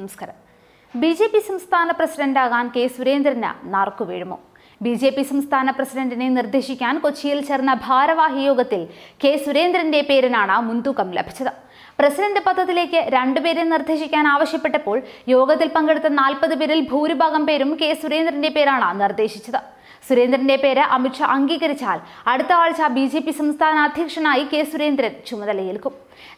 നമസ്കാരം B J P സംസ്ഥാന പ്രസിഡന്റാകാൻ കെ സുരേന്ദ്രന് നാർക്കു വീഴുമോ ബി ജെ പി സംസ്ഥാന പ്രസിഡന്റിനെ നിർദ്ദേശിക്കാൻ കൊച്ചിയിൽ ചേർന്ന ഭാരവാഹി യോഗത്തിൽ കെ സുരേന്ദ്രന്റെ പേരിനാണ് മുൻതൂക്കം ലഭിച്ചത് പ്രസിഡന്റ് പദത്തിലേക്ക് രണ്ടുപേരെ നിർദ്ദേശിക്കാൻ ആവശ്യപ്പെട്ടപ്പോൾ യോഗത്തിൽ പങ്കെടുത്ത നാൽപ്പത് പേരിൽ ഭൂരിഭാഗം പേരും കെ സുരേന്ദ്രന്റെ പേരാണ് നിർദ്ദേശിച്ചത് സുരേന്ദ്രന്റെ പേര് അമിത്ഷാ അംഗീകരിച്ചാൽ അടുത്ത ആഴ്ച ബി ജെ പി സംസ്ഥാന അധ്യക്ഷനായി കെ സുരേന്ദ്രൻ ചുമതലയേൽക്കും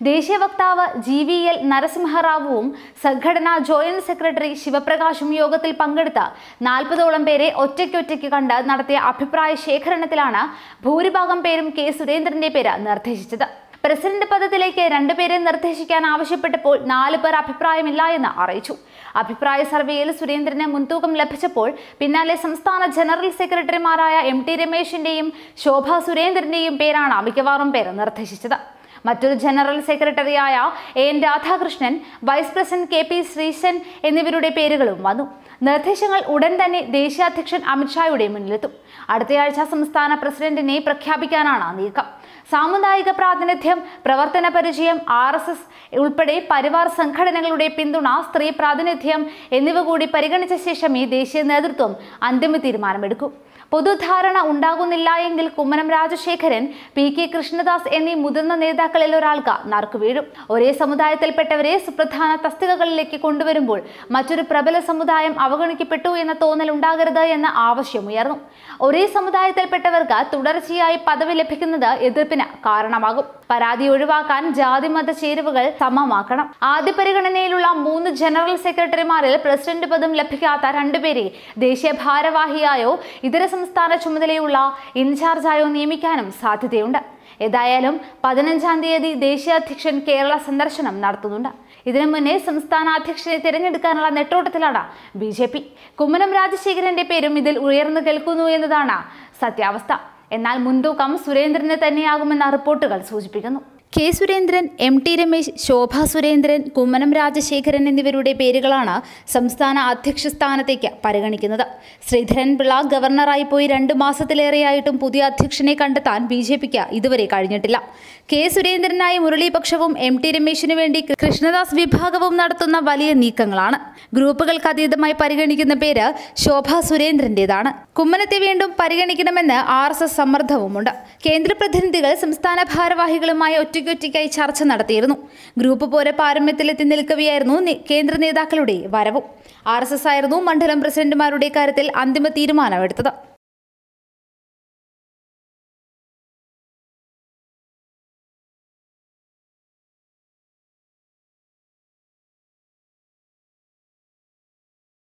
ദേശീയ വക്താവ് ജി വി എൽ നരസിംഹറാവുവും സംഘടനാ ജോയിന്റ് സെക്രട്ടറി ശിവപ്രകാശും യോഗത്തിൽ പങ്കെടുത്ത നാൽപ്പതോളം പേരെ ഒറ്റയ്ക്കൊറ്റയ്ക്ക് കണ്ട് നടത്തിയ അഭിപ്രായ ശേഖരണത്തിലാണ് ഭൂരിഭാഗം പേരും കെ സുരേന്ദ്രന്റെ പേര് നിർദ്ദേശിച്ചത് പ്രസിഡന്റ് പദത്തിലേക്ക് രണ്ടുപേരെ നിർദ്ദേശിക്കാൻ ആവശ്യപ്പെട്ടപ്പോൾ നാല് പേർ അഭിപ്രായമില്ല എന്ന് അറിയിച്ചു അഭിപ്രായ സർവേയിൽ സുരേന്ദ്രന് മുൻതൂക്കം ലഭിച്ചപ്പോൾ പിന്നാലെ സംസ്ഥാന ജനറൽ സെക്രട്ടറിമാരായ എം ടി രമേശിന്റെയും ശോഭ സുരേന്ദ്രന്റെയും പേരാണ് മിക്കവാറും പേര് നിർദ്ദേശിച്ചത് മറ്റൊരു ജനറൽ സെക്രട്ടറിയായ A N Radhakrishnan vice president K P Sreesan എന്നിവരുടെ പേരുകളും വന്നു നിർദ്ദേശങ്ങൾ ഉടൻ തന്നെ ദേശീയ അധ്യക്ഷൻ അമിത്ഷായുടെ മുന്നിലെത്തും അടുത്തയാഴ്ച സംസ്ഥാന പ്രസിഡന്റിനെ പ്രഖ്യാപിക്കാനാണ് നീക്കം സാമുദായിക പ്രാതിനിധ്യം പ്രവർത്തന പരിചയം ആർ എസ് എസ് ഉൾപ്പെടെ പരിവാർ സംഘടനകളുടെ പിന്തുണ സ്ത്രീ പ്രാതിനിധ്യം എന്നിവ കൂടി പരിഗണിച്ച ശേഷം ഈ ദേശീയ നേതൃത്വം അന്തിമ തീരുമാനമെടുക്കും പൊതുധാരണ ഉണ്ടാകുന്നില്ല എങ്കിൽ കുമ്മനം രാജശേഖരൻ പി കെ കൃഷ്ണദാസ് എന്നീ മുതിർന്ന നേതാക്കളിൽ ഒരാൾക്ക് നറുക്കു വീഴും ഒരേ സമുദായത്തിൽപ്പെട്ടവരെ സുപ്രധാന തസ്തികകളിലേക്ക് കൊണ്ടുവരുമ്പോൾ മറ്റൊരു പ്രബല സമുദായം അവഗണിക്കപ്പെട്ടു എന്ന തോന്നൽ ഉണ്ടാകരുത് എന്ന ആവശ്യമുയർന്നു ഒരേ സമുദായത്തിൽപ്പെട്ടവർക്ക് തുടർച്ചയായി പദവി ലഭിക്കുന്നത് എതിർപ്പിന് കുറവിന് കാരണമാകും പരാതി ഒഴിവാക്കാൻ ജാതി മത ചേരുവകൾ സമമാക്കണം ആദ്യ പരിഗണനയിലുള്ള മൂന്ന് ജനറൽ സെക്രട്ടറിമാരിൽ പ്രസിഡന്റ് പദം ലഭിക്കാത്ത രണ്ടുപേരെ ദേശീയ ഭാരവാഹിയായോ ഇതര സംസ്ഥാന ചുമതലയുള്ള ഇൻചാർജായോ നിയമിക്കാനും സാധ്യതയുണ്ട് ഏതായാലും പതിനഞ്ചാം തീയതി ദേശീയ അധ്യക്ഷൻ കേരള സന്ദർശനം നടത്തുന്നുണ്ട് ഇതിനു മുന്നേ സംസ്ഥാന അധ്യക്ഷനെ തിരഞ്ഞെടുക്കാനുള്ള നെട്ടോട്ടത്തിലാണ് ബി ജെ പി കുമ്മനം രാജശേഖരന്റെ പേരും ഇതിൽ ഉയർന്നു കേൾക്കുന്നു എന്നതാണ് സത്യാവസ്ഥ എന്നാൽ മുൻതൂക്കം സുരേന്ദ്രന് തന്നെയാകുമെന്ന റിപ്പോർട്ടുകൾ സൂചിപ്പിക്കുന്നു K Surendran M T Ramesh Sobha Surendran Kummanam Rajasekharan എന്നിവരുടെ പേരുകളാണ് സംസ്ഥാന അധ്യക്ഷ സ്ഥാനത്തേക്ക് പരിഗണിക്കുന്നത് ശ്രീധരൻ പിള്ള ഗവർണറായി പോയി രണ്ട് മാസത്തിലേറെയായിട്ടും പുതിയ അധ്യക്ഷനെ കണ്ടെത്താൻ ബി ജെ പിക്ക് ഇതുവരെ കഴിഞ്ഞിട്ടില്ല കെ സുരേന്ദ്രനായി മുരളീപക്ഷവും എം ടി രമേശിനു വേണ്ടി കൃഷ്ണദാസ് വിഭാഗവും നടത്തുന്ന വലിയ നീക്കങ്ങളാണ് ഗ്രൂപ്പുകൾക്ക് അതീതമായി പരിഗണിക്കുന്ന പേര് ശോഭ സുരേന്ദ്രന്റേതാണ് കുമ്മനത്തെ വീണ്ടും പരിഗണിക്കണമെന്ന് ആർ എസ് എസ് സമ്മർദ്ദവുമുണ്ട് കേന്ദ്ര പ്രതിനിധികൾ സംസ്ഥാന ഭാരവാഹികളുമായ ഒറ്റ സെക്യൂരിറ്റിക്കായി ചർച്ച നടത്തിയിരുന്നു ഗ്രൂപ്പ് പോരെ പാരമ്യത്തിലെത്തി നിൽക്കവെയായിരുന്നു കേന്ദ്ര നേതാക്കളുടെ വരവും ആർ ആയിരുന്നു മണ്ഡലം പ്രസിഡന്റുമാരുടെ കാര്യത്തിൽ അന്തിമ തീരുമാനമെടുത്തത്